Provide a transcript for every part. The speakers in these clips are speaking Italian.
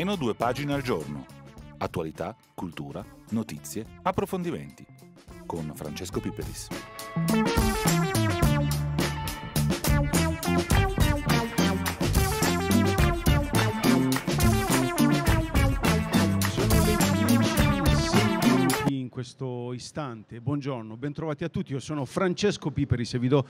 almeno due pagine al giorno. Attualità, cultura, notizie, approfondimenti. Con Francesco Piperis. questo istante. Buongiorno, bentrovati a tutti. Io sono Francesco Piperi e vi do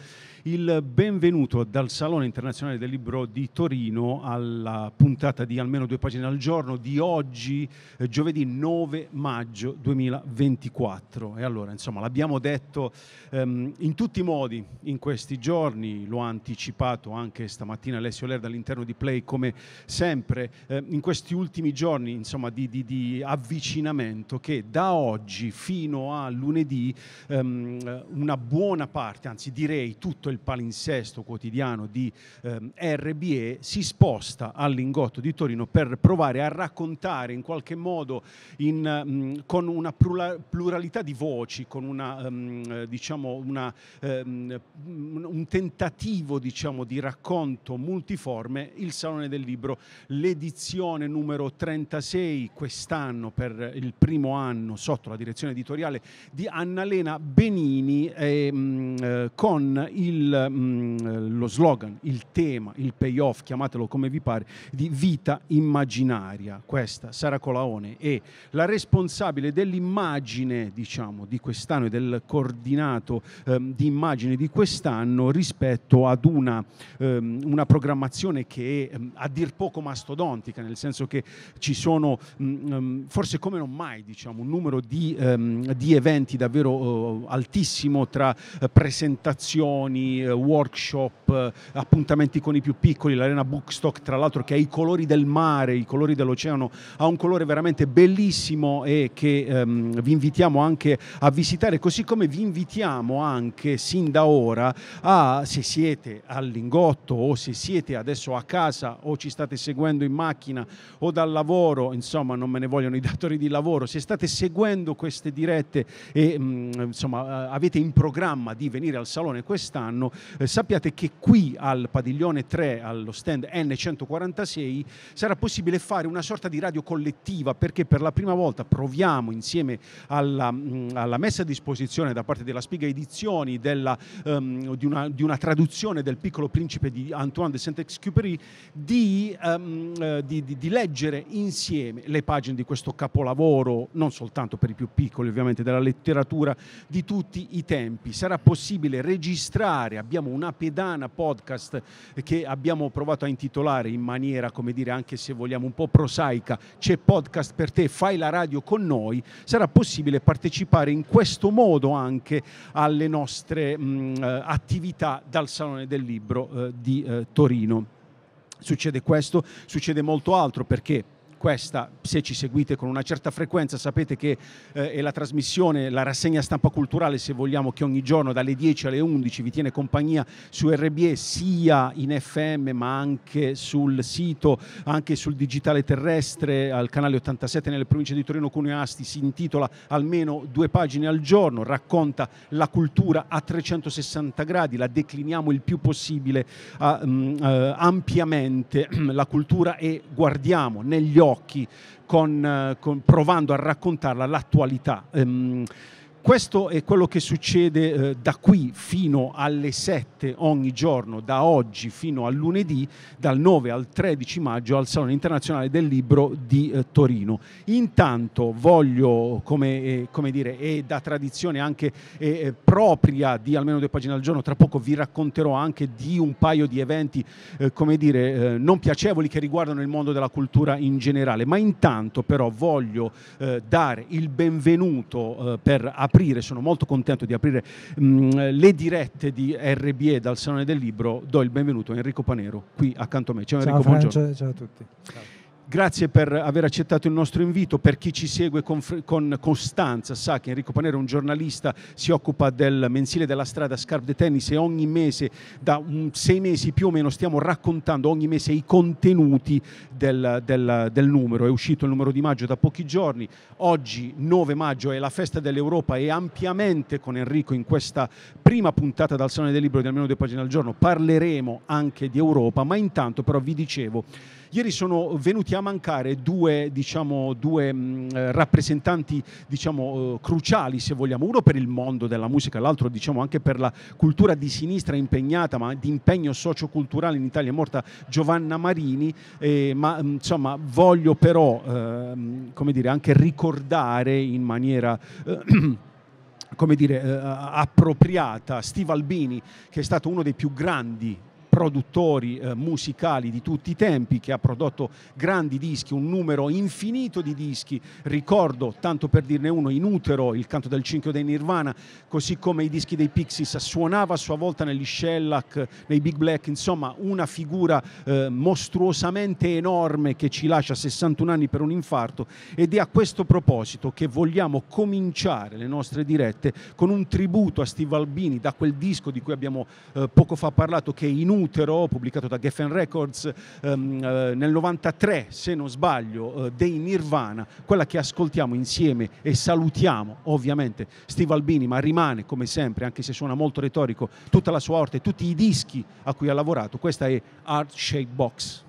il benvenuto dal Salone Internazionale del Libro di Torino alla puntata di almeno due pagine al giorno di oggi, eh, giovedì 9 maggio 2024. E allora, insomma, l'abbiamo detto ehm, in tutti i modi in questi giorni, lo ha anticipato anche stamattina Alessio Lerda all'interno di Play, come sempre, eh, in questi ultimi giorni, insomma, di, di, di avvicinamento che da oggi fino a lunedì ehm, una buona parte, anzi direi tutto il palinsesto quotidiano di ehm, RBE si sposta al Lingotto di Torino per provare a raccontare in qualche modo in, mh, con una pluralità di voci, con una, mh, ehm, diciamo una, mh, ehm, un tentativo diciamo, di racconto multiforme il Salone del Libro, l'edizione numero 36 quest'anno per il primo anno sotto la direzione direzione editoriale di Annalena Benini ehm, eh, mh, con il, mh, mm, lo slogan, il tema, il payoff, chiamatelo come vi pare, di vita immaginaria. Questa Sara Colaone è la responsabile dell'immagine diciamo, di quest'anno e del coordinato ehm, di immagine di quest'anno rispetto ad una, ehm, una programmazione che è ehm, a dir poco mastodontica, nel senso che ci sono mm, mm, forse come non mai diciamo, un numero di eh, ehm, di eventi davvero eh, altissimo tra eh, presentazioni, eh, workshop, eh, appuntamenti con i più piccoli, l'arena Bookstock tra l'altro che ha i colori del mare, i colori dell'oceano, ha un colore veramente bellissimo e che ehm, vi invitiamo anche a visitare, così come vi invitiamo anche sin da ora a, se siete al Lingotto o se siete adesso a casa o ci state seguendo in macchina o dal lavoro, insomma non me ne vogliono i datori di lavoro, se state seguendo queste queste dirette e mh, mm, insomma avete in programma di venire al Salone quest'anno, eh, sappiate che qui al padiglione 3, allo stand N146, sarà possibile fare una sorta di radio collettiva perché per la prima volta proviamo insieme alla, mh, mm, alla messa a disposizione da parte della Spiga Edizioni della, um, di, una, di, una, traduzione del piccolo principe di Antoine de Saint-Exupéry di, um, di, di leggere insieme le pagine di questo capolavoro non soltanto per i più piccoli secoli, ovviamente della letteratura di tutti i tempi. Sarà possibile registrare, abbiamo una pedana podcast che abbiamo provato a intitolare in maniera, come dire, anche se vogliamo un po' prosaica, c'è podcast per te, fai la radio con noi, sarà possibile partecipare in questo modo anche alle nostre mh, mm, eh, attività dal Salone del Libro eh, di eh, Torino. Succede questo, succede molto altro perché questa, se ci seguite con una certa frequenza, sapete che eh, è la trasmissione, la rassegna stampa culturale, se vogliamo, che ogni giorno dalle 10 alle 11 vi tiene compagnia su RBE, sia in FM ma anche sul sito, anche sul digitale terrestre, al canale 87 nelle province di Torino, Cuneo e Asti, si intitola almeno due pagine al giorno, racconta la cultura a 360 gradi, la decliniamo il più possibile a, mh, mm, eh, ampiamente, la cultura e guardiamo negli occhi occhi con, eh, con, provando a raccontarla l'attualità. Ehm, questo è quello che succede eh, da qui fino alle 7 ogni giorno, da oggi fino al lunedì, dal 9 al 13 maggio al Salone Internazionale del Libro di eh, Torino. Intanto voglio, come, eh, come dire, è da tradizione anche eh, eh, propria di almeno due pagine al giorno, tra poco vi racconterò anche di un paio di eventi, eh, come dire, non piacevoli che riguardano il mondo della cultura in generale, ma intanto però voglio dare il benvenuto per aprire aprire, sono molto contento di aprire mh, le dirette di RBE dal Salone del Libro, do il benvenuto a Enrico Panero qui accanto a me. Ciao, ciao Enrico, Francio, buongiorno. Ciao a tutti. Ciao. Grazie per aver accettato il nostro invito. Per chi ci segue con, con, costanza sa che Enrico Panero è un giornalista, si occupa del mensile della strada Scarp de Tennis e ogni mese, da un, sei mesi più o meno, stiamo raccontando ogni mese i contenuti del, del, del numero. È uscito il numero di maggio da pochi giorni. Oggi, 9 maggio, è la festa dell'Europa e ampiamente con Enrico in questa prima puntata dal Salone del Libro di almeno due pagine al giorno parleremo anche di Europa. Ma intanto però vi dicevo Ieri sono venuti a mancare due, diciamo, due mh, mm, eh, rappresentanti diciamo, eh, cruciali, se vogliamo, uno per il mondo della musica, l'altro diciamo, anche per la cultura di sinistra impegnata, ma di impegno socioculturale in Italia è morta Giovanna Marini, eh, ma mm, insomma voglio però eh, come dire, anche ricordare in maniera... Eh, come dire, eh, appropriata, Steve Albini, che è stato uno dei più grandi produttori eh, musicali di tutti i tempi che ha prodotto grandi dischi, un numero infinito di dischi. Ricordo, tanto per dirne uno, In Utero, il canto del 5 dei Nirvana, così come i dischi dei Pixies, suonava a sua volta negli Shellac, nei Big Black, insomma una figura eh, mostruosamente enorme che ci lascia 61 anni per un infarto ed è a questo proposito che vogliamo cominciare le nostre dirette con un tributo a Steve Albini da quel disco di cui abbiamo eh, poco fa parlato che è In utero, pubblicato da Geffen Records ehm, eh, nel 93, se non sbaglio, eh, dei Nirvana, quella che ascoltiamo insieme e salutiamo ovviamente Steve Albini, ma rimane come sempre, anche se suona molto retorico, tutta la sua orte, tutti i dischi a cui ha lavorato. Questa è Art Shape Box.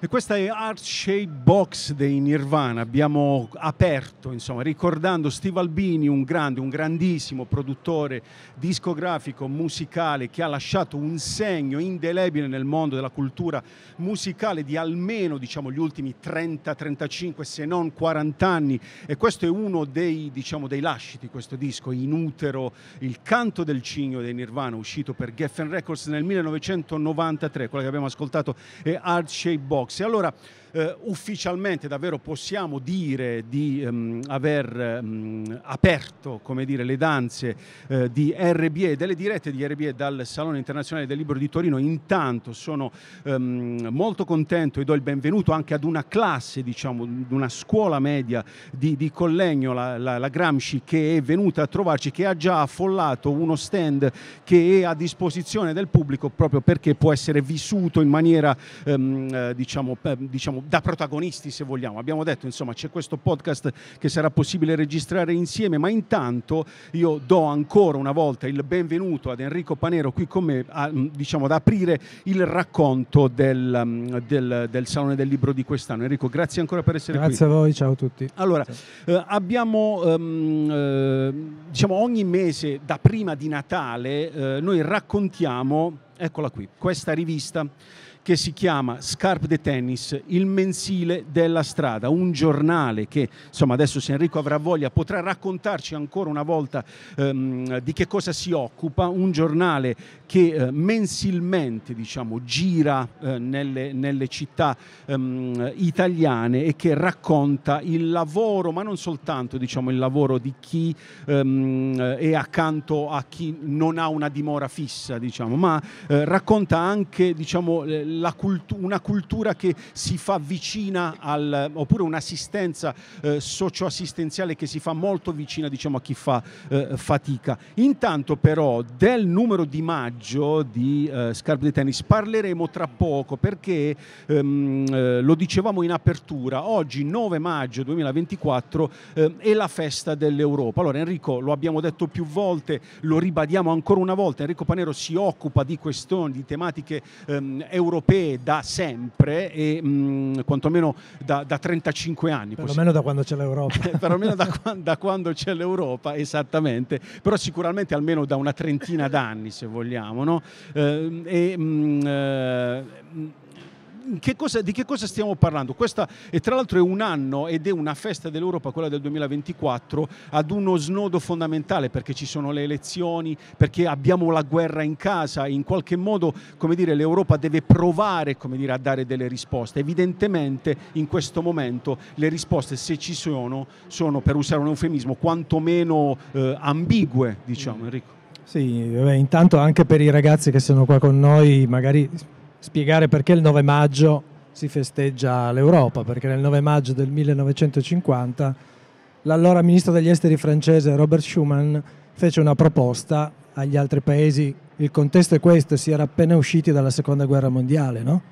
E questa è Art Shape Box dei Nirvana. Abbiamo aperto, insomma, ricordando Steve Albini, un grande, un grandissimo produttore discografico, musicale, che ha lasciato un segno indelebile nel mondo della cultura musicale di almeno diciamo, gli ultimi 30, 35, se non 40 anni. E questo è uno dei, diciamo, dei lasciti, questo disco, In Utero, il canto del cigno dei Nirvana, uscito per Geffen Records nel 1993. Quello che abbiamo ascoltato è Art Shape Box. Fox. E allora eh, ufficialmente davvero possiamo dire di ehm, aver ehm, aperto dire, le danze eh, di RBE, delle dirette di RBE dal Salone Internazionale del Libro di Torino. Intanto sono ehm, molto contento e do il benvenuto anche ad una classe, diciamo, ad una scuola media di, di Collegno, la, la, la Gramsci, che è venuta a trovarci, che ha già affollato uno stand che è a disposizione del pubblico proprio perché può essere vissuto in maniera ehm, eh, diciamo diciamo, diciamo, da protagonisti se vogliamo. Abbiamo detto insomma c'è questo podcast che sarà possibile registrare insieme, ma intanto io do ancora una volta il benvenuto ad Enrico Panero qui con me a, mm, diciamo, ad aprire il racconto del, mm, del, del, Salone del Libro di quest'anno. Enrico, grazie ancora per essere grazie qui. Grazie a voi, ciao a tutti. Allora, eh, abbiamo ehm, eh, diciamo ogni mese da prima di Natale eh, noi raccontiamo, eccola qui, questa rivista che si chiama Scarp de Tennis, il mensile della strada, un giornale che insomma adesso se Enrico avrà voglia potrà raccontarci ancora una volta ehm, di che cosa si occupa, un giornale che eh, mensilmente diciamo, gira eh, nelle, nelle, città ehm, italiane e che racconta il lavoro, ma non soltanto diciamo, il lavoro di chi ehm, è accanto a chi non ha una dimora fissa, diciamo, ma eh, racconta anche diciamo, cultu- una cultura che si fa vicina al, oppure un'assistenza eh, socioassistenziale che si fa molto vicina diciamo, a chi fa eh, fatica. Intanto però del numero di maggio di eh, Scarpe di Tennis parleremo tra poco perché ehm, eh, lo dicevamo in apertura, oggi 9 maggio 2024 eh, è la festa dell'Europa. Allora Enrico lo abbiamo detto più volte, lo ribadiamo ancora una volta, Enrico Panero si occupa di questioni, di tematiche ehm, europee europee da sempre, e, mh, mm, quantomeno da, da 35 anni. Perlomeno da quando c'è l'Europa. Perlomeno da, da quando c'è l'Europa, esattamente, però sicuramente almeno da una trentina d'anni se vogliamo. No? Ehm, e, mh, mm, eh, che cosa, di che cosa stiamo parlando? Questa è tra l'altro è un anno ed è una festa dell'Europa, quella del 2024, ad uno snodo fondamentale perché ci sono le elezioni, perché abbiamo la guerra in casa, in qualche modo come dire, l'Europa deve provare come dire, a dare delle risposte. Evidentemente in questo momento le risposte, se ci sono, sono per usare un eufemismo, quantomeno eh, ambigue, diciamo mm. Enrico. Sì, vabbè, intanto anche per i ragazzi che sono qua con noi, magari spiegare perché il 9 maggio si festeggia l'Europa, perché nel 9 maggio del 1950 l'allora ministro degli esteri francese Robert Schuman fece una proposta agli altri paesi, il contesto è questo, si era appena usciti dalla seconda guerra mondiale, no?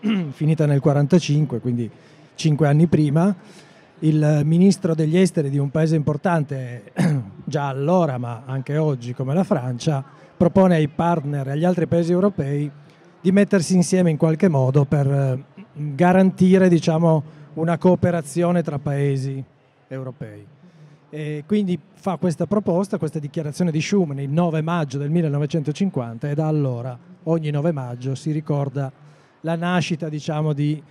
finita nel 1945, quindi cinque anni prima, il ministro degli esteri di un paese importante già allora, ma anche oggi come la Francia, propone ai partner e agli altri paesi europei di mettersi insieme in qualche modo per eh, garantire diciamo, una cooperazione tra paesi europei. E quindi fa questa proposta, questa dichiarazione di Schuman il 9 maggio del 1950 e da allora ogni 9 maggio si ricorda la nascita diciamo, di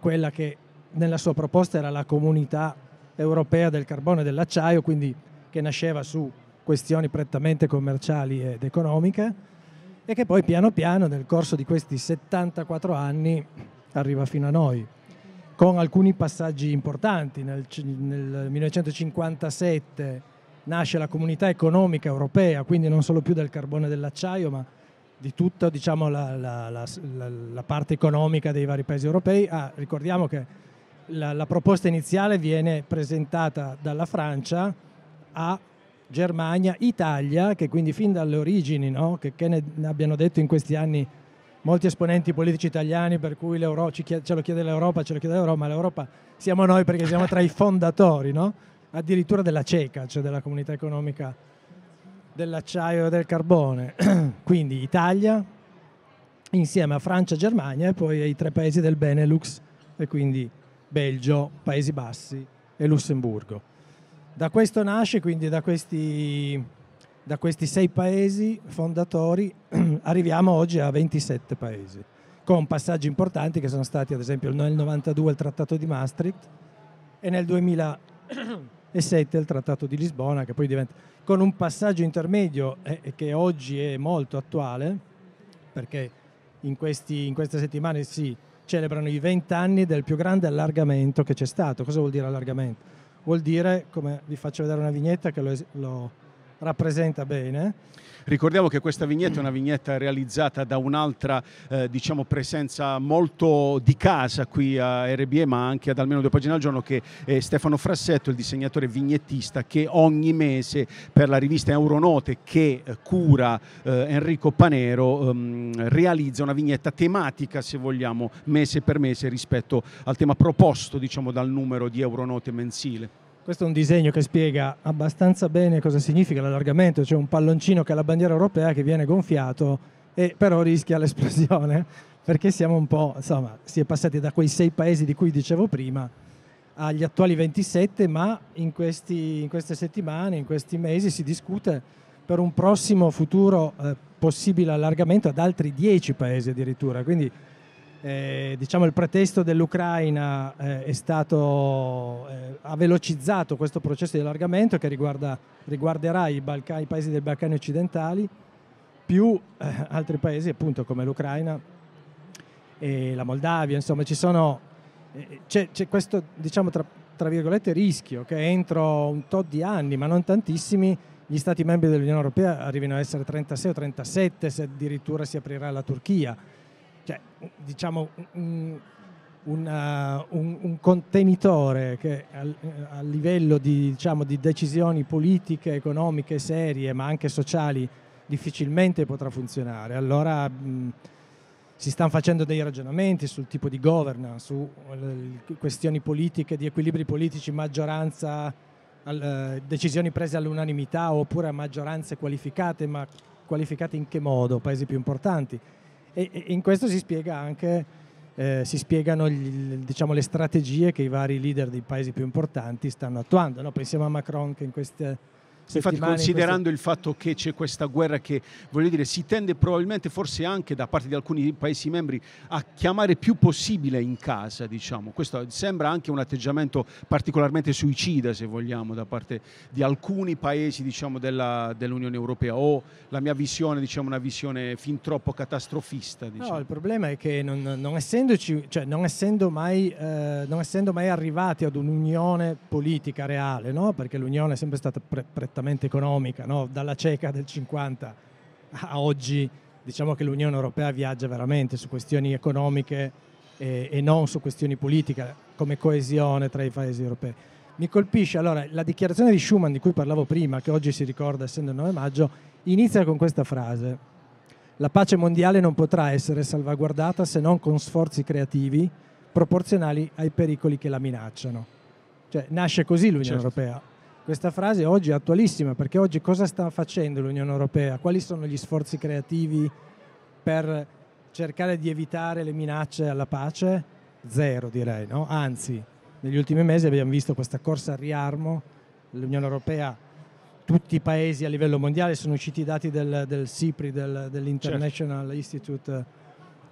quella che nella sua proposta era la comunità europea del carbone e dell'acciaio, quindi che nasceva su questioni prettamente commerciali ed economiche e che poi piano piano nel corso di questi 74 anni arriva fino a noi, con alcuni passaggi importanti. Nel, nel 1957 nasce la comunità economica europea, quindi non solo più del carbone e dell'acciaio, ma di tutta diciamo, la, la, la, la, parte economica dei vari paesi europei. Ah, ricordiamo che la proposta iniziale viene presentata dalla Francia a Germania, Italia, che quindi fin dalle origini, no? che, che, ne abbiano detto in questi anni molti esponenti politici italiani per cui chiede, ce lo chiede l'Europa, ce lo chiede l'Europa, ma l'Europa siamo noi perché siamo tra i fondatori, no? addirittura della CECA, cioè della comunità economica dell'acciaio e del carbone. quindi Italia insieme a Francia, Germania e poi ai tre paesi del Benelux e quindi Belgio, Paesi Bassi e Lussemburgo. Da questo nasce, quindi da questi, da questi sei paesi fondatori arriviamo oggi a 27 paesi, con passaggi importanti che sono stati ad esempio nel 1992 il Trattato di Maastricht e nel 2007 il Trattato di Lisbona, che poi diventa con un passaggio intermedio eh, che oggi è molto attuale, perché in, questi, in queste settimane si celebrano i 20 anni del più grande allargamento che c'è stato. Cosa vuol dire allargamento? vuol dire, come vi faccio vedere una vignetta che lo, lo rappresenta bene, Ricordiamo che questa vignetta è una vignetta realizzata da un'altra eh, diciamo, presenza molto di casa qui a RBE ma anche ad almeno due pagine al giorno che è Stefano Frassetto, il disegnatore vignettista che ogni mese per la rivista Euronote che eh, cura eh, Enrico Panero ehm, realizza una vignetta tematica se vogliamo mese per mese rispetto al tema proposto diciamo, dal numero di Euronote mensile. Questo è un disegno che spiega abbastanza bene cosa significa l'allargamento, cioè un palloncino che ha la bandiera europea che viene gonfiato e però rischia l'esplosione perché siamo un po', insomma, si è passati da quei sei paesi di cui dicevo prima agli attuali 27, ma in, questi, in queste settimane, in questi mesi si discute per un prossimo futuro eh, possibile allargamento ad altri 10 paesi addirittura, quindi eh, diciamo il pretesto dell'Ucraina eh, è stato eh, ha velocizzato questo processo di allargamento che riguarda, riguarderà i, Balcani, i, paesi dei Balcani occidentali più eh, altri paesi appunto come l'Ucraina e la Moldavia insomma ci sono eh, c'è, c'è, questo diciamo tra, tra, virgolette rischio che entro un tot di anni ma non tantissimi gli stati membri dell'Unione Europea arrivino a essere 36 o 37 se addirittura si aprirà la Turchia cioè, diciamo, un, una, uh, un, un, contenitore che a, livello di, diciamo, di decisioni politiche, economiche, serie, ma anche sociali, difficilmente potrà funzionare. Allora mh, si stanno facendo dei ragionamenti sul tipo di governance, su uh, questioni politiche, di equilibri politici, maggioranza, al, uh, decisioni prese all'unanimità oppure a maggioranze qualificate, ma qualificate in che modo? Paesi più importanti. E, in questo si spiega anche, eh, si spiegano gli, diciamo, le strategie che i vari leader dei paesi più importanti stanno attuando. No? Pensiamo a Macron che in queste Infatti, considerando questo... il fatto che c'è questa guerra che voglio dire, si tende probabilmente, forse anche da parte di alcuni Paesi membri, a chiamare più possibile in casa, diciamo. Questo sembra anche un atteggiamento particolarmente suicida, se vogliamo, da parte di alcuni Paesi diciamo, della, dell'Unione Europea. O la mia visione, diciamo, una visione fin troppo catastrofista. Diciamo. No, il problema è che non, non, essendoci, cioè, non, essendo mai, eh, non essendo mai arrivati ad un'unione politica reale, no? perché l'unione è sempre stata pre- pre- prettamente economica, no? dalla cieca del 50 a oggi diciamo che l'Unione Europea viaggia veramente su questioni economiche e, e non su questioni politiche come coesione tra i paesi europei. Mi colpisce allora la dichiarazione di Schuman di cui parlavo prima, che oggi si ricorda essendo il 9 maggio, inizia con questa frase. La pace mondiale non potrà essere salvaguardata se non con sforzi creativi proporzionali ai pericoli che la minacciano. Cioè, nasce così l'Unione certo. Europea. Questa frase oggi è attualissima perché oggi cosa sta facendo l'Unione Europea? Quali sono gli sforzi creativi per cercare di evitare le minacce alla pace? Zero direi, no? Anzi, negli ultimi mesi abbiamo visto questa corsa al riarmo, l'Unione Europea, tutti i paesi a livello mondiale, sono usciti i dati del, del CIPRI, del, dell'International certo. Institute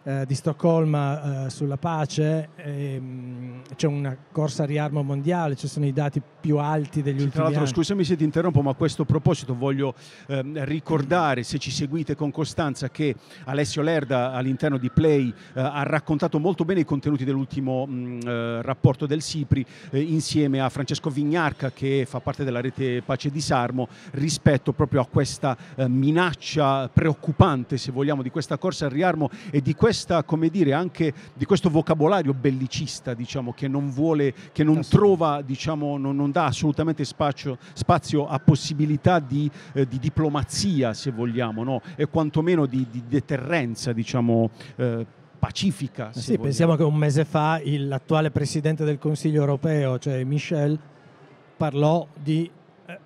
eh, di Stoccolma eh, sulla pace, ehm, c'è una corsa a riarmo mondiale, ci sono i dati più alti degli sì, ultimi tra l'altro, anni. scusami se ti interrompo, ma a questo proposito voglio ehm, ricordare, se ci seguite con costanza, che Alessio Lerda all'interno di Play eh, ha raccontato molto bene i contenuti dell'ultimo mh, mm, eh, rapporto del SIPRI eh, insieme a Francesco Vignarca che fa parte della rete Pace di Sarmo rispetto proprio a questa eh, minaccia preoccupante, se vogliamo, di questa corsa a riarmo e di questa questa, come dire, anche di questo vocabolario bellicista, diciamo, che non vuole, che non trova, diciamo, non, non dà assolutamente spazio, spazio a possibilità di, eh, di, diplomazia, se vogliamo, no? e quantomeno di, di deterrenza, diciamo. Eh, pacifica. Eh sì, vogliamo. pensiamo che un mese fa il, l'attuale presidente del Consiglio europeo, cioè Michel, parlò di eh,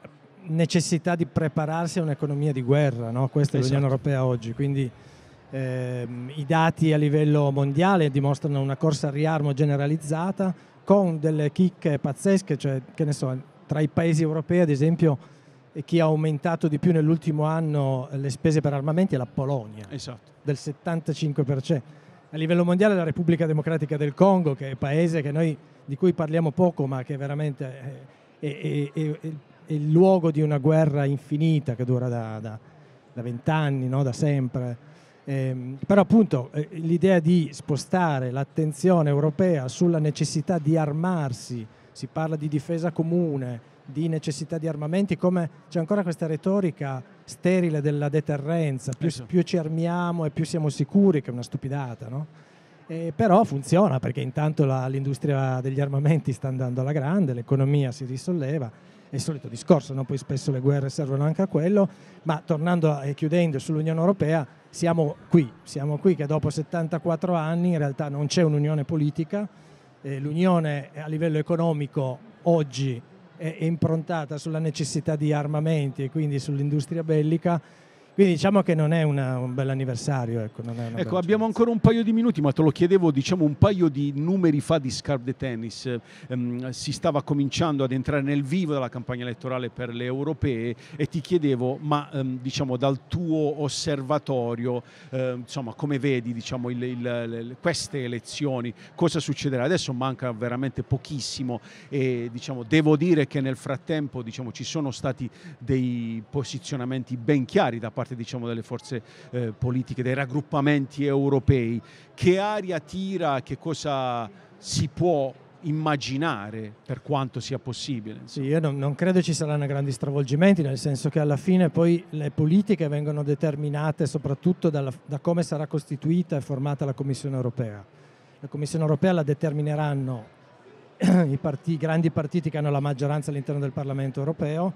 necessità di prepararsi a un'economia di guerra, no? questa esatto. è l'Unione esatto. Europea oggi, quindi eh, I dati a livello mondiale dimostrano una corsa al riarmo generalizzata con delle chicche pazzesche, cioè che ne so, tra i paesi europei ad esempio chi ha aumentato di più nell'ultimo anno le spese per armamenti è la Polonia, esatto. del 75%. A livello mondiale la Repubblica Democratica del Congo, che è un paese noi, di cui parliamo poco, ma che veramente è, è, è, è, il luogo di una guerra infinita che dura da vent'anni, no? da sempre eh, però appunto eh, l'idea di spostare l'attenzione europea sulla necessità di armarsi, si parla di difesa comune, di necessità di armamenti, come c'è ancora questa retorica sterile della deterrenza, più, esatto. più ci armiamo e più siamo sicuri, che è una stupidata, no? Eh, però funziona perché intanto la, l'industria degli armamenti sta andando alla grande, l'economia si risolleva, è il solito discorso, no? poi spesso le guerre servono anche a quello, ma tornando e chiudendo sull'Unione Europea, siamo qui, siamo qui che dopo 74 anni in realtà non c'è un'unione politica, eh, l'unione a livello economico oggi è improntata sulla necessità di armamenti e quindi sull'industria bellica, quindi diciamo che non è una, un bel anniversario. Ecco, ecco abbiamo ancora un paio di minuti, ma te lo chiedevo diciamo, un paio di numeri fa di Scarp de Tennis. Um, si stava cominciando ad entrare nel vivo della campagna elettorale per le europee e ti chiedevo, ma um, diciamo, dal tuo osservatorio, uh, insomma, come vedi diciamo, il, il, il, queste elezioni, cosa succederà? Adesso manca veramente pochissimo e diciamo, devo dire che nel frattempo diciamo, ci sono stati dei posizionamenti ben chiari da parte parte diciamo, delle forze eh, politiche, dei raggruppamenti europei. Che aria tira, che cosa si può immaginare per quanto sia possibile. Sì, io non, non, credo ci saranno grandi stravolgimenti, nel senso che alla fine poi le politiche vengono determinate soprattutto dalla, da come sarà costituita e formata la Commissione europea. La Commissione europea la determineranno i, parti, i grandi partiti che hanno la maggioranza all'interno del Parlamento europeo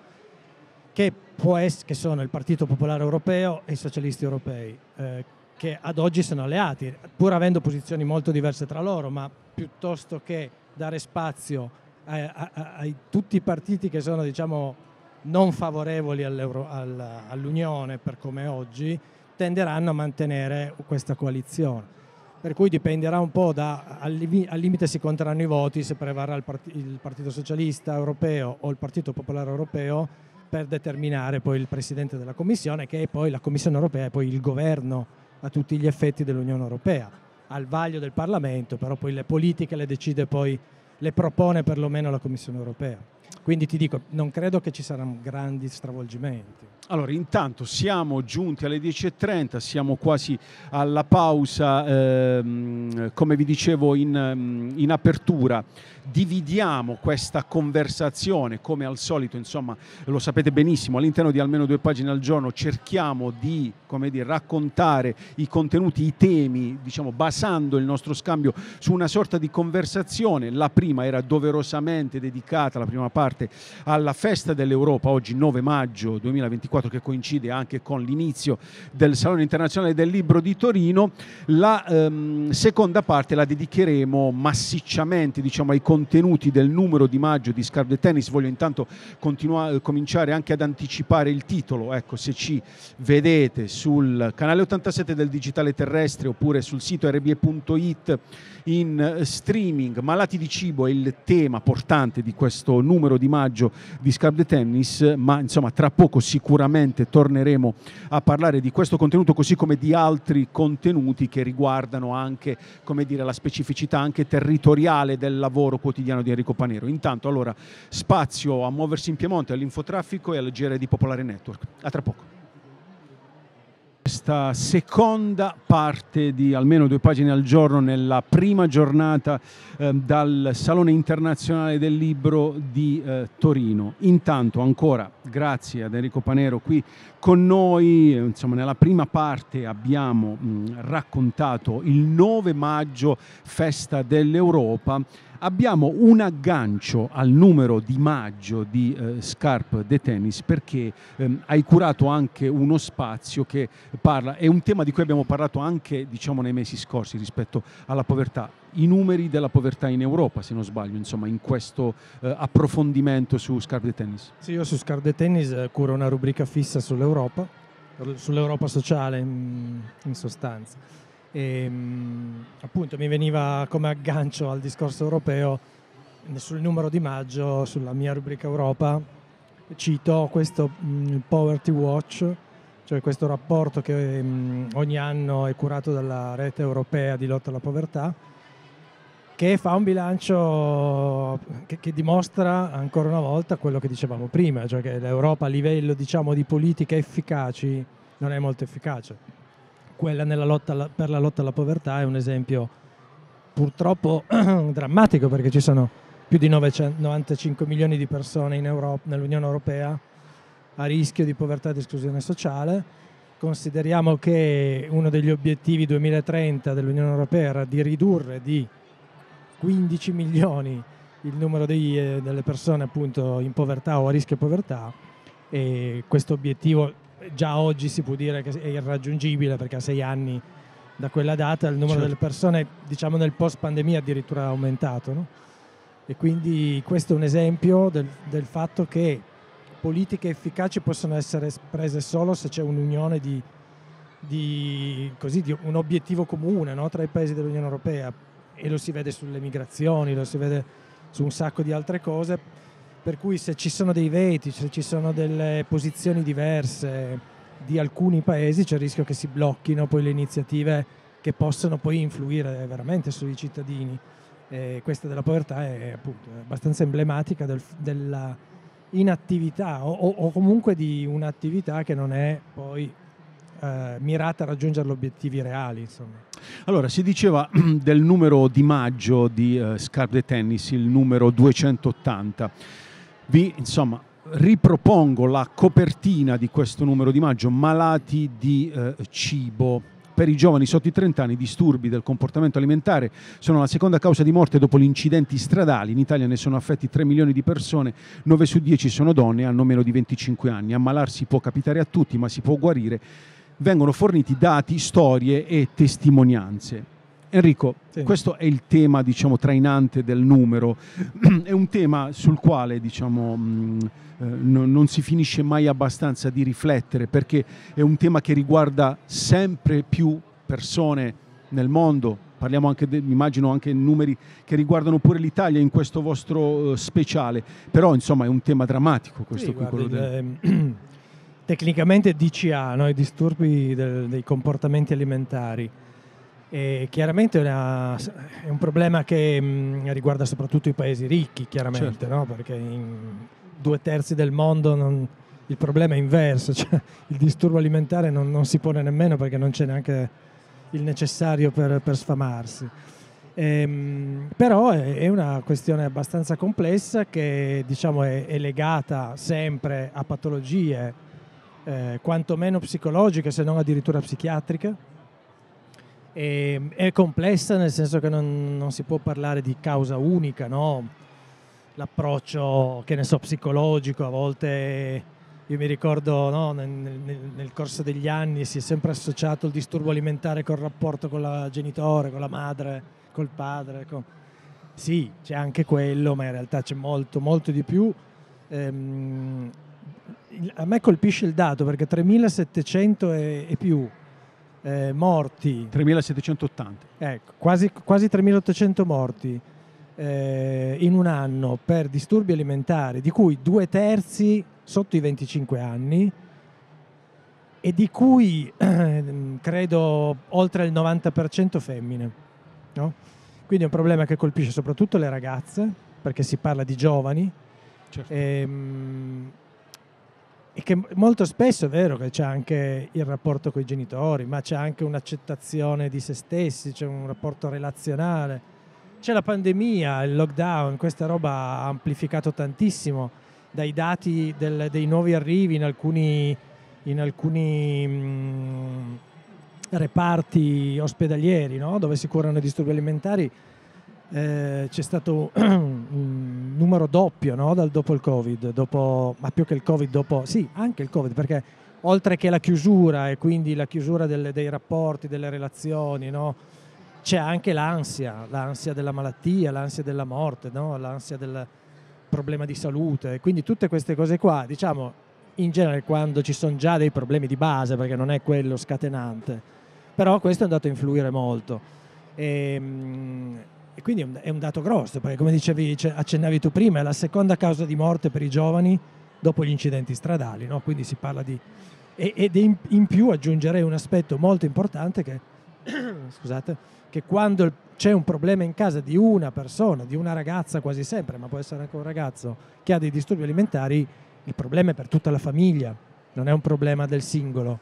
che, essere, che, sono il Partito Popolare Europeo e i socialisti europei, eh, che ad oggi sono alleati, pur avendo posizioni molto diverse tra loro, ma piuttosto che dare spazio eh, a, tutti i partiti che sono diciamo, non favorevoli all'Unione per come oggi, tenderanno a mantenere questa coalizione. Per cui dipenderà un po' da, al, limite si conteranno i voti se prevarrà il, Partito Socialista Europeo o il Partito Popolare Europeo per determinare poi il Presidente della Commissione, che è poi la Commissione europea e poi il governo a tutti gli effetti dell'Unione europea, al vaglio del Parlamento, però poi le politiche le decide poi, le propone perlomeno la Commissione europea. Quindi ti dico, non credo che ci saranno grandi stravolgimenti. Allora, intanto siamo giunti alle 10.30, siamo quasi alla pausa, ehm, come vi dicevo in, in apertura dividiamo questa conversazione come al solito, insomma, lo sapete benissimo, all'interno di almeno due pagine al giorno cerchiamo di dire, raccontare i contenuti, i temi, diciamo, basando il nostro scambio su una sorta di conversazione. La prima era doverosamente dedicata, la prima parte, alla festa dell'Europa, oggi 9 maggio 2024, che coincide anche con l'inizio del Salone Internazionale del Libro di Torino. La ehm, seconda parte la dedicheremo massicciamente diciamo, ai contenuti del numero di maggio di Scarpe Tennis, voglio intanto cominciare anche ad anticipare il titolo, ecco se ci vedete sul canale 87 del digitale terrestre oppure sul sito rb.it in eh, streaming, malati di cibo è il tema portante di questo numero di maggio di Scarpe Tennis, ma insomma tra poco sicuramente torneremo a parlare di questo contenuto così come di altri contenuti che riguardano anche come dire, la specificità anche territoriale del lavoro quotidiano di Enrico Panero. Intanto allora spazio a muoversi in Piemonte, all'infotraffico e alle gere di Popolare Network. A tra poco questa seconda parte di almeno due pagine al giorno nella prima giornata eh, dal Salone Internazionale del Libro di eh, Torino. Intanto ancora grazie ad Enrico Panero qui con noi, insomma nella prima parte abbiamo mh, raccontato il 9 maggio, festa dell'Europa abbiamo un aggancio al numero di maggio di eh, Scarp De Tennis perché ehm, hai curato anche uno spazio che parla, è un tema di cui abbiamo parlato anche diciamo, nei mesi scorsi rispetto alla povertà, i numeri della povertà in Europa, se non sbaglio, insomma, in questo eh, approfondimento su Scarp De Tennis. Sì, io su Scarp De Tennis eh, curo una rubrica fissa sull'Europa, sull'Europa sociale in, mm, in sostanza. E, ehm, appunto mi veniva come aggancio al discorso europeo eh, sul numero di maggio, sulla mia rubrica Europa, cito questo mm, Poverty Watch, cioè questo rapporto che mm, ogni anno è curato dalla rete europea di lotta alla povertà, che fa un bilancio che, che dimostra ancora una volta quello che dicevamo prima, cioè che l'Europa a livello diciamo, di politiche efficaci non è molto efficace quella lotta, per la lotta alla povertà è un esempio purtroppo drammatico perché ci sono più di 995 milioni di persone Europa, nell'Unione Europea a rischio di povertà ed esclusione sociale. Consideriamo che uno degli obiettivi 2030 dell'Unione Europea era di ridurre di 15 milioni il numero degli, eh, delle persone appunto in povertà o a rischio povertà e questo obiettivo già oggi si può dire che è irraggiungibile perché a sei anni da quella data il numero certo. delle persone diciamo nel post pandemia addirittura è aumentato no? e quindi questo è un esempio del, del, fatto che politiche efficaci possono essere prese solo se c'è un'unione di, di, così, di un obiettivo comune no? tra i paesi dell'Unione Europea e lo si vede sulle migrazioni, lo si vede su un sacco di altre cose per cui se ci sono dei veti, se ci sono delle posizioni diverse di alcuni paesi c'è il rischio che si blocchino poi le iniziative che possono poi influire veramente sui cittadini. E questa della povertà è appunto abbastanza emblematica del, della inattività o, o, comunque di un'attività che non è poi eh, mirata a raggiungere gli obiettivi reali. Insomma. Allora, si diceva del numero di maggio di uh, eh, Scarp de Tennis, il numero 280 vi insomma, ripropongo la copertina di questo numero di maggio, malati di eh, cibo. Per i giovani sotto i 30 anni i disturbi del comportamento alimentare sono la seconda causa di morte dopo gli incidenti stradali. In Italia ne sono affetti 3 milioni di persone, 9 su 10 sono donne e hanno meno di 25 anni. Ammalarsi può capitare a tutti, ma si può guarire. Vengono forniti dati, storie e testimonianze. Enrico, sì. questo è il tema diciamo, trainante del numero, è un tema sul quale diciamo, mm, eh, non si finisce mai abbastanza di riflettere perché è un tema che riguarda sempre più persone nel mondo, parliamo anche, de, immagino anche numeri che riguardano pure l'Italia in questo vostro eh, speciale, però insomma è un tema drammatico questo sì, qui. Guardi, del... Ehm, tecnicamente DCA, no? i disturbi del, dei comportamenti alimentari e chiaramente è, una, è, un problema che mh, mm, riguarda soprattutto i paesi ricchi, chiaramente, certo. no? perché in due terzi del mondo non, il problema è inverso, cioè, il disturbo alimentare non, non, si pone nemmeno perché non c'è neanche il necessario per, per sfamarsi. E, ehm, mh, però è, è, una questione abbastanza complessa che diciamo, è, è legata sempre a patologie eh, quantomeno psicologiche, se non addirittura psichiatriche e, ehm, è complessa nel senso che non, non si può parlare di causa unica, no? l'approccio, che ne so, psicologico, a volte io mi ricordo no, nel, nel, nel, corso degli anni si è sempre associato il disturbo alimentare col rapporto con la genitore, con la madre, col padre. Con... Sì, c'è anche quello, ma in realtà c'è molto, molto di più. Ehm, a me colpisce il dato perché 3700 e, e più eh, morti. 3.780. Ecco, quasi, quasi 3.800 morti eh, in un anno per disturbi alimentari, di cui due terzi sotto i 25 anni e di cui eh, credo oltre il 90% femmine. No? Quindi è un problema che colpisce soprattutto le ragazze, perché si parla di giovani. Certo. E, ehm, e che molto spesso è vero che c'è anche il rapporto con i genitori, ma c'è anche un'accettazione di se stessi, c'è un rapporto relazionale. C'è la pandemia, il lockdown, questa roba ha amplificato tantissimo dai dati del, dei nuovi arrivi in alcuni, in alcuni mh, mm, reparti ospedalieri no? dove si curano i disturbi alimentari. Eh, c'è stato un, numero doppio no? Dal, dopo il Covid, dopo, ma più che il Covid, dopo sì, anche il Covid, perché oltre che la chiusura e quindi la chiusura delle, dei rapporti, delle relazioni, no? c'è anche l'ansia, l'ansia della malattia, l'ansia della morte, no? l'ansia del problema di salute, quindi tutte queste cose qua, diciamo, in genere quando ci sono già dei problemi di base, perché non è quello scatenante, però questo è andato a influire molto. E, ehm, e quindi è un, dato grosso, perché come dicevi, accennavi tu prima, è la seconda causa di morte per i giovani dopo gli incidenti stradali, no? quindi si parla di... Ed in, in più aggiungerei un aspetto molto importante che, scusate, che quando c'è un problema in casa di una persona, di una ragazza quasi sempre, ma può essere anche un ragazzo che ha dei disturbi alimentari, il problema è per tutta la famiglia, non è un problema del singolo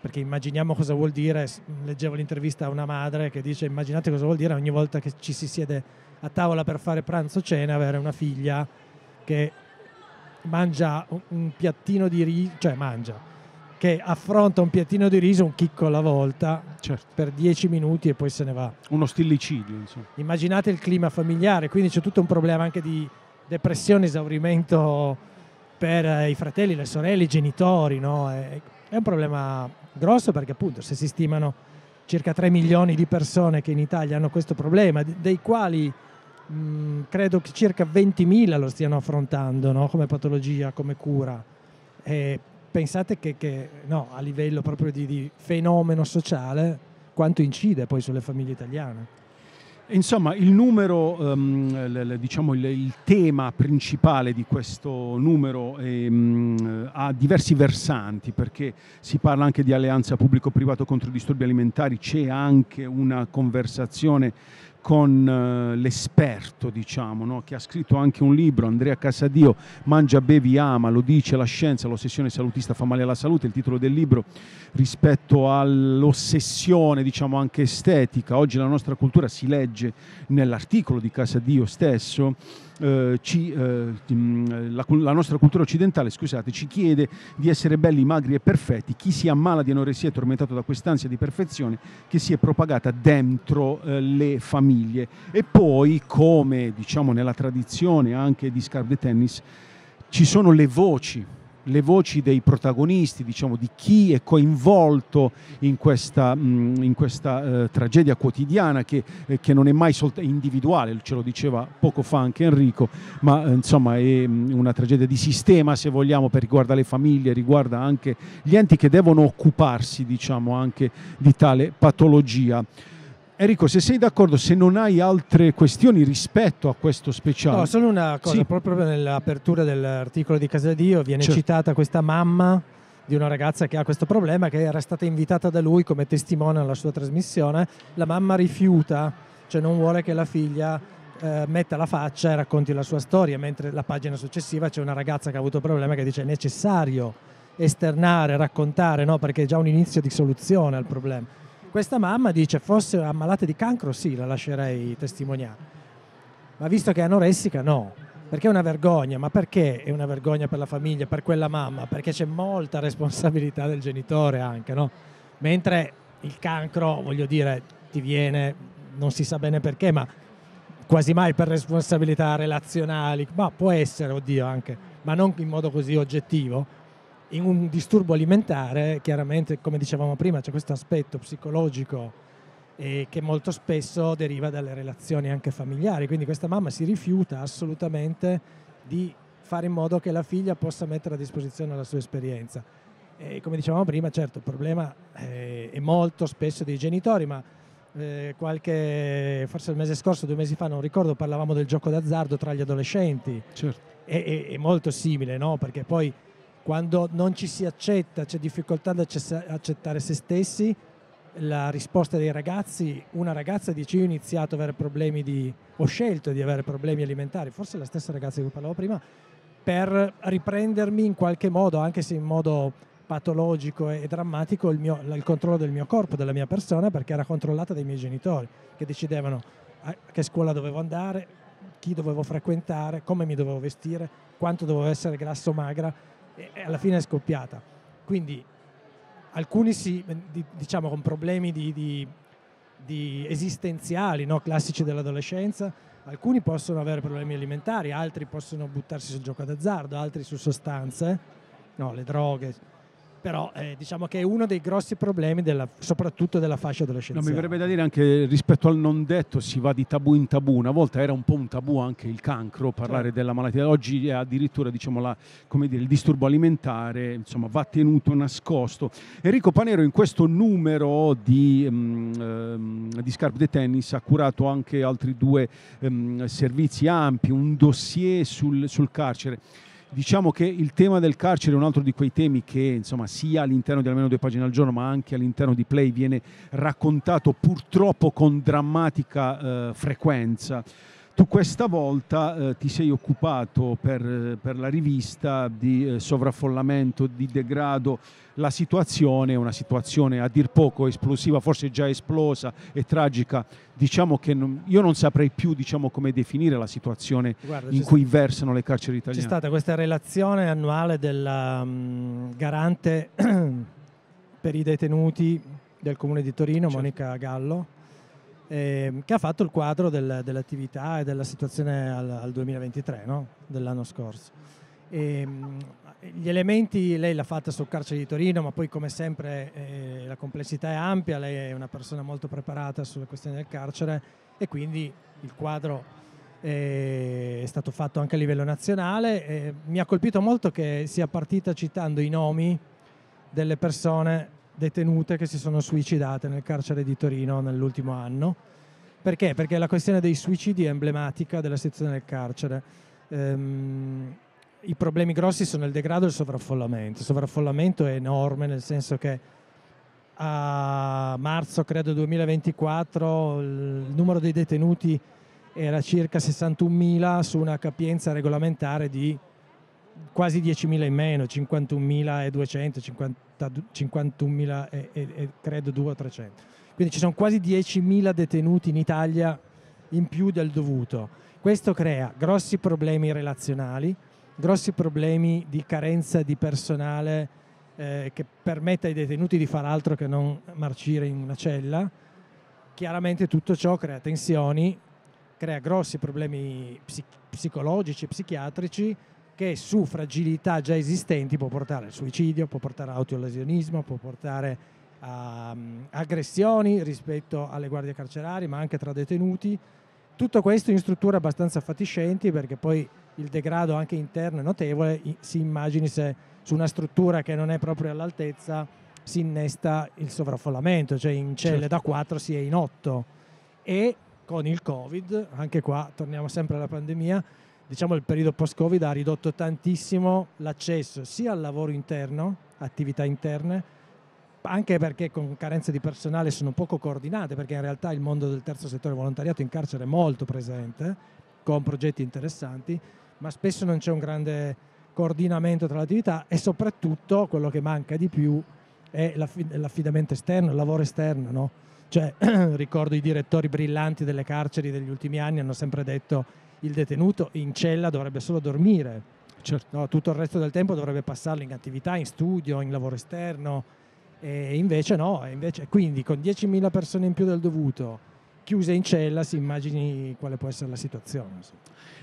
perché immaginiamo cosa vuol dire, leggevo l'intervista a una madre che dice immaginate cosa vuol dire ogni volta che ci si siede a tavola per fare pranzo cena avere una figlia che mangia un piattino di riso, cioè mangia, che affronta un piattino di riso, un chicco alla volta, certo. per dieci minuti e poi se ne va. Uno stillicidio, insomma. Immaginate il clima familiare, quindi c'è tutto un problema anche di depressione, esaurimento per eh, i fratelli, le sorelle, i genitori, no? È un problema grosso perché appunto se si stimano circa 3 milioni di persone che in Italia hanno questo problema, dei quali mh, credo che circa 20.000 lo stiano affrontando no? come patologia, come cura. E pensate che, che no, a livello proprio di, di fenomeno sociale quanto incide poi sulle famiglie italiane. Insomma, il numero, ehm, diciamo il, tema principale di questo numero è, ehm, ha diversi versanti perché si parla anche di alleanza pubblico-privato contro i disturbi alimentari, c'è anche una conversazione con eh, l'esperto, diciamo, no? che ha scritto anche un libro, Andrea Casadio, Mangia, bevi, ama, lo dice la scienza, l'ossessione salutista fa male alla salute, il titolo del libro rispetto all'ossessione, diciamo, anche estetica. Oggi la nostra cultura si legge nell'articolo di Casadio stesso eh, ci, eh, mm, la, la, nostra cultura occidentale scusate, ci chiede di essere belli, magri e perfetti. Chi si ammala di anoressia è tormentato da quest'ansia di perfezione che si è propagata dentro eh, le famiglie. E poi, come diciamo nella tradizione anche di Scarpe Tennis, ci sono le voci le voci dei protagonisti, diciamo, di chi è coinvolto in questa, in questa eh, tragedia quotidiana che, eh, che, non è mai solt- individuale, ce lo diceva poco fa anche Enrico, ma eh, insomma è una tragedia di sistema se vogliamo, per riguarda le famiglie, riguarda anche gli enti che devono occuparsi diciamo, anche di tale patologia. Enrico, se sei d'accordo, se non hai altre questioni rispetto a questo speciale. No, solo una cosa, sì. proprio nell'apertura dell'articolo di Casadio viene certo. citata questa mamma di una ragazza che ha questo problema, che era stata invitata da lui come testimone alla sua trasmissione. La mamma rifiuta, cioè non vuole che la figlia eh, metta la faccia e racconti la sua storia, mentre la pagina successiva c'è una ragazza che ha avuto un problema che dice è necessario esternare, raccontare, no? perché è già un inizio di soluzione al problema. Questa mamma dice, fosse ammalata di cancro sì, la lascerei testimoniare, ma visto che è anoressica no, perché è una vergogna, ma perché è una vergogna per la famiglia, per quella mamma? Perché c'è molta responsabilità del genitore anche, no? Mentre il cancro, voglio dire, ti viene, non si sa bene perché, ma quasi mai per responsabilità relazionali, ma può essere, oddio anche, ma non in modo così oggettivo in un disturbo alimentare, chiaramente, come dicevamo prima, c'è questo aspetto psicologico eh, che molto spesso deriva dalle relazioni anche familiari. Quindi questa mamma si rifiuta assolutamente di fare in modo che la figlia possa mettere a disposizione la sua esperienza. E come dicevamo prima, certo, il problema eh, è molto spesso dei genitori, ma eh, qualche, forse il mese scorso, due mesi fa, non ricordo, parlavamo del gioco d'azzardo tra gli adolescenti. Certo. È, è, è molto simile, no? Perché poi quando non ci si accetta, c'è difficoltà ad accettare se stessi, la risposta dei ragazzi, una ragazza dice io ho iniziato ad avere problemi di, ho scelto di avere problemi alimentari, forse la stessa ragazza di cui parlavo prima, per riprendermi in qualche modo, anche se in modo patologico e drammatico, il, mio, il controllo del mio corpo, della mia persona, perché era controllata dai miei genitori, che decidevano a che scuola dovevo andare, chi dovevo frequentare, come mi dovevo vestire, quanto dovevo essere grasso o magra e alla fine è scoppiata. Quindi alcuni si, diciamo con problemi di, di, di esistenziali, no? classici dell'adolescenza, alcuni possono avere problemi alimentari, altri possono buttarsi sul gioco d'azzardo, altri su sostanze, no, le droghe però eh, diciamo che è uno dei grossi problemi della, soprattutto della fascia adolescenziale. No, mi verrebbe da dire anche rispetto al non detto si va di tabù in tabù, una volta era un po' un tabù anche il cancro, certo. parlare certo. della malattia, oggi è addirittura diciamo, la, dire, il disturbo alimentare insomma, va tenuto nascosto. Enrico Panero in questo numero di, um, di Scarp de Tennis ha curato anche altri due um, servizi ampi, un dossier sul, sul carcere. Diciamo che il tema del carcere è un altro di quei temi che insomma, sia all'interno di almeno due pagine al giorno ma anche all'interno di Play viene raccontato purtroppo con drammatica eh, frequenza. Tu questa volta eh, ti sei occupato per, eh, per la rivista di eh, sovraffollamento, di degrado. La situazione è una situazione a dir poco esplosiva, forse già esplosa e tragica. Diciamo che non, io non saprei più diciamo, come definire la situazione Guarda, in cui versano le carceri italiane. C'è stata questa relazione annuale del um, garante per i detenuti del Comune di Torino, certo. Monica Gallo eh, che ha fatto il quadro del, dell'attività e della situazione al, al 2023, no? dell'anno scorso. E, ehm, gli elementi, lei l'ha fatta sul carcere di Torino, ma poi come sempre eh, la complessità è ampia, lei è una persona molto preparata sulle questioni del carcere e quindi il quadro eh, è stato fatto anche a livello nazionale. E eh, mi ha colpito molto che sia partita citando i nomi delle persone detenute che si sono suicidate nel carcere di Torino nell'ultimo anno. Perché? Perché la questione dei suicidi è emblematica della situazione del carcere. Ehm, I problemi grossi sono il degrado e il sovraffollamento. Il sovraffollamento è enorme nel senso che a marzo credo 2024 il numero dei detenuti era circa 61.000 su una capienza regolamentare di quasi 10.000 in meno, 51.200, 50, e, credo 2 o 300. Quindi ci sono quasi 10.000 detenuti in Italia in più del dovuto. Questo crea grossi problemi relazionali, grossi problemi di carenza di personale eh, che permette ai detenuti di fare altro che non marcire in una cella. Chiaramente tutto ciò crea tensioni, crea grossi problemi psic- psicologici e psichiatrici che su fragilità già esistenti può portare al suicidio, può portare all'autolasionismo, può portare a um, aggressioni rispetto alle guardie carcerarie, ma anche tra detenuti. Tutto questo in strutture abbastanza fatiscenti perché poi il degrado anche interno è notevole, si immagini se su una struttura che non è proprio all'altezza si innesta il sovraffollamento, cioè in celle certo. da 4 si è in 8 e con il Covid, anche qua torniamo sempre alla pandemia, diciamo il periodo post-Covid ha ridotto tantissimo l'accesso sia al lavoro interno, attività interne, anche perché con carenze di personale sono poco coordinate, perché in realtà il mondo del terzo settore volontariato in carcere è molto presente, con progetti interessanti, ma spesso non c'è un grande coordinamento tra le attività e soprattutto quello che manca di più è l'affidamento esterno, il lavoro esterno. No? Cioè, ricordo i direttori brillanti delle carceri degli ultimi anni hanno sempre detto il detenuto in cella dovrebbe solo dormire. Certo. No, tutto il resto del tempo dovrebbe passarlo in attività, in studio, in lavoro esterno. E invece no, invece, quindi con 10.000 persone in più del dovuto chiuse in cella si immagini quale può essere la situazione. Insomma.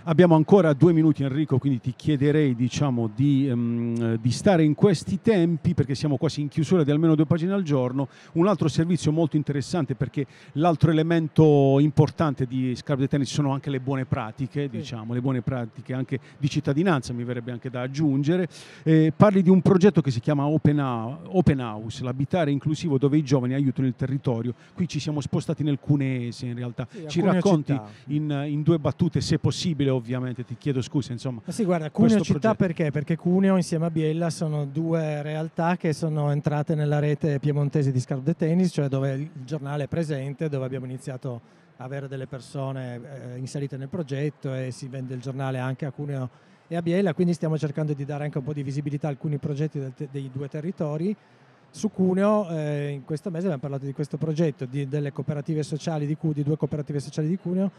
Abbiamo ancora due minuti Enrico, quindi ti chiederei diciamo, di, um, di, stare in questi tempi perché siamo quasi in chiusura di almeno due pagine al giorno. Un altro servizio molto interessante perché l'altro elemento importante di Scarpe de Tennis sono anche le buone pratiche, sì. diciamo, le buone pratiche anche di cittadinanza, mi verrebbe anche da aggiungere. Eh, parli di un progetto che si chiama Open, Open House, l'abitare inclusivo dove i giovani aiutano il territorio. Qui ci siamo spostati nel Cuneese in realtà. Sì, ci racconti in, in due battute se possibile ovviamente, ti chiedo scusa, insomma. Ma sì, guarda, Cuneo città progetto. perché? Perché Cuneo insieme a Biella sono due realtà che sono entrate nella rete piemontese di Scarpe de Tennis, cioè dove il giornale è presente, dove abbiamo iniziato a avere delle persone eh, inserite nel progetto e si vende il giornale anche a Cuneo e a Biella, quindi stiamo cercando di dare anche un po' di visibilità a alcuni progetti te- dei due territori. Su Cuneo eh, in questo mese abbiamo parlato di questo progetto, di, delle cooperative sociali di, Cuneo, di due cooperative sociali di Cuneo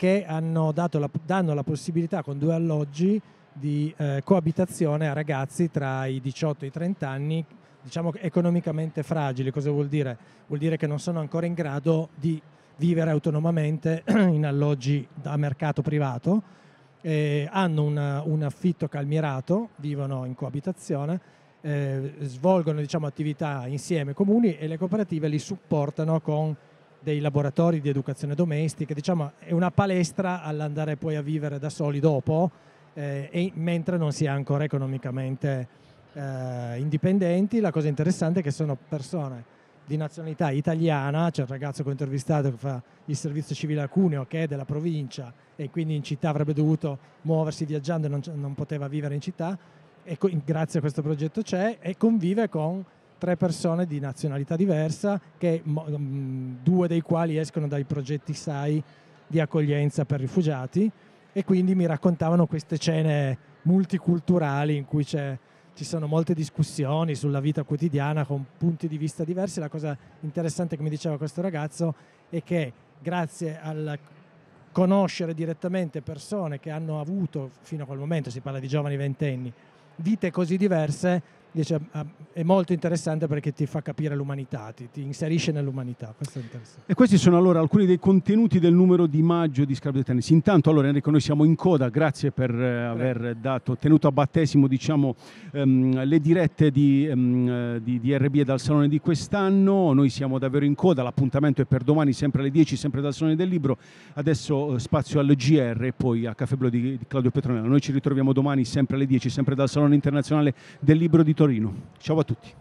perché la, danno la possibilità con due alloggi di eh, coabitazione a ragazzi tra i 18 e i 30 anni, diciamo economicamente fragili. Cosa vuol dire? Vuol dire che non sono ancora in grado di vivere autonomamente in alloggi da mercato privato, eh, hanno una, un affitto calmierato, vivono in coabitazione, eh, svolgono diciamo, attività insieme comuni e le cooperative li supportano con dei laboratori di educazione domestica, diciamo è una palestra all'andare poi a vivere da soli dopo, eh, e mentre non si è ancora economicamente eh, indipendenti. La cosa interessante è che sono persone di nazionalità italiana, c'è un ragazzo che ho intervistato che fa il servizio civile a Cuneo, che è della provincia e quindi in città avrebbe dovuto muoversi viaggiando e non, non poteva vivere in città, e co- grazie a questo progetto c'è, e convive con tre persone di nazionalità diversa, che, mm, due dei quali escono dai progetti SAI di accoglienza per rifugiati e quindi mi raccontavano queste scene multiculturali in cui ci sono molte discussioni sulla vita quotidiana con punti di vista diversi. La cosa interessante che mi diceva questo ragazzo è che grazie al conoscere direttamente persone che hanno avuto fino a quel momento, si parla di giovani ventenni, vite così diverse, dice, ah, ah, è molto interessante perché ti fa capire l'umanità, ti, ti inserisce nell'umanità. E questi sono allora alcuni dei contenuti del numero di maggio di Scarpe Tennis. Intanto allora Enrico noi siamo in coda, grazie per eh, aver dato, tenuto a battesimo diciamo, um, le dirette di, um, di, di RB e dal Salone di quest'anno, noi siamo davvero in coda, l'appuntamento è per domani sempre alle 10, sempre dal Salone del Libro, adesso eh, spazio al GR e poi a Caffè Blu di, di Claudio Petronella. Noi ci ritroviamo domani sempre alle 10, sempre dal Salone Internazionale del Libro di Torino. Ciao a tutti.